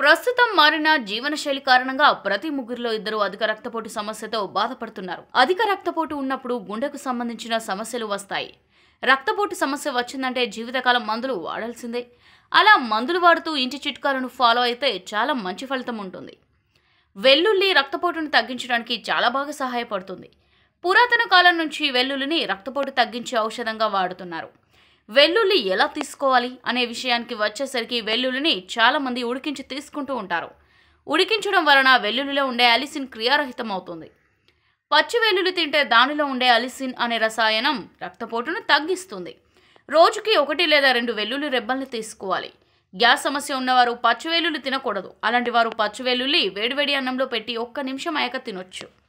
ప్రస్తుతం మారిన జీవనశైలి కారణంగా ప్రతి ముగ్గురిలో ఇద్దరు అధిక రక్తపోటు సమస్యతో బాధపడుతున్నారు అధిక రక్తపోటు ఉన్నప్పుడు గుండెకు సంబంధించిన సమస్యలు వస్తాయి రక్తపోటు సమస్య వచ్చిందంటే జీవితకాలం మందులు వాడాల్సిందే అలా మందులు వాడుతూ ఇంటి చిట్కాలను ఫాలో అయితే చాలా మంచి ఫలితం ఉంటుంది వెల్లుల్లి రక్తపోటును తగ్గించడానికి చాలా బాగా సహాయపడుతుంది పురాతన కాలం నుంచి వెల్లుల్లిని రక్తపోటు తగ్గించే ఔషధంగా వాడుతున్నారు వెల్లుల్లి ఎలా తీసుకోవాలి అనే విషయానికి వచ్చేసరికి వెల్లుల్లిని చాలామంది ఉడికించి తీసుకుంటూ ఉంటారు ఉడికించడం వలన వెల్లుల్లిలో ఉండే అలిసిన్ క్రియారహితం అవుతుంది పచ్చి వెల్లుల్లి తింటే దానిలో ఉండే అలిసిన్ అనే రసాయనం రక్తపోటును తగ్గిస్తుంది రోజుకి ఒకటి లేదా రెండు వెల్లుల్లి రెబ్బల్ని తీసుకోవాలి గ్యాస్ సమస్య ఉన్నవారు పచ్చి వెల్లుల్లి తినకూడదు అలాంటి వారు పచ్చి వెల్లుల్లి వేడివేడి అన్నంలో పెట్టి ఒక్క నిమిషం అయ్యాక తినొచ్చు